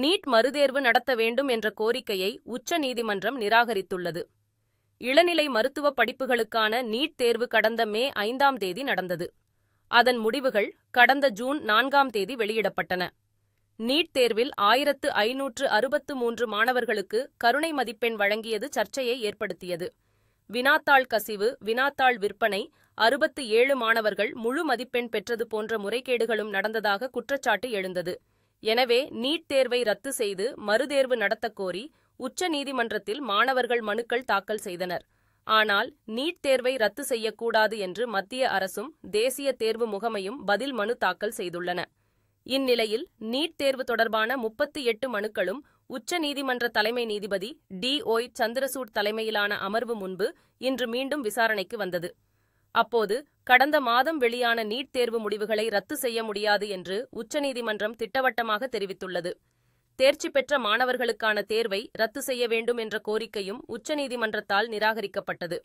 NEET மறுதேர்வு நடத்த வேண்டும் என்ற கோரிக்கையை உச்ச நீதிமன்றம் நிராகரித்துள்ளது இளநிலை மருத்துவ படிப்புகளுக்கான நீட் தேர்வு கடந்த மே ஐந்தாம் தேதி நடந்தது அதன் முடிவுகள் கடந்த ஜூன் நான்காம் தேதி வெளியிடப்பட்டன நீட் தேர்வில் ஆயிரத்து ஐநூற்று அறுபத்து மூன்று மாணவர்களுக்கு கருணை மதிப்பெண் வழங்கியது சர்ச்சையை ஏற்படுத்தியது வினாத்தாள் கசிவு வினாத்தாள் விற்பனை அறுபத்து ஏழு மாணவர்கள் முழு மதிப்பெண் பெற்றது போன்ற முறைகேடுகளும் நடந்ததாக குற்றச்சாட்டு எழுந்தது எனவே நீட் தேர்வை ரத்து செய்து மறுதேர்வு நடத்தக்கோரி உச்ச நீதிமன்றத்தில் மாணவர்கள் மனுக்கள் தாக்கல் செய்தனர் ஆனால் நீட் தேர்வை ரத்து செய்யக்கூடாது என்று மத்திய அரசும் தேசிய தேர்வு முகமையும் பதில் மனு தாக்கல் செய்துள்ளன இந்நிலையில் நீட் தேர்வு தொடர்பான முப்பத்தி எட்டு மனுக்களும் உச்ச நீதிமன்ற தலைமை நீதிபதி டி ஒய் சந்திரசூட் தலைமையிலான அமர்வு முன்பு இன்று மீண்டும் விசாரணைக்கு வந்தது அப்போது கடந்த மாதம் வெளியான நீட் தேர்வு முடிவுகளை ரத்து செய்ய முடியாது என்று உச்சநீதிமன்றம் திட்டவட்டமாக தெரிவித்துள்ளது தேர்ச்சி பெற்ற மாணவர்களுக்கான தேர்வை ரத்து செய்ய வேண்டும் என்ற கோரிக்கையும் உச்சநீதிமன்றத்தால் நிராகரிக்கப்பட்டது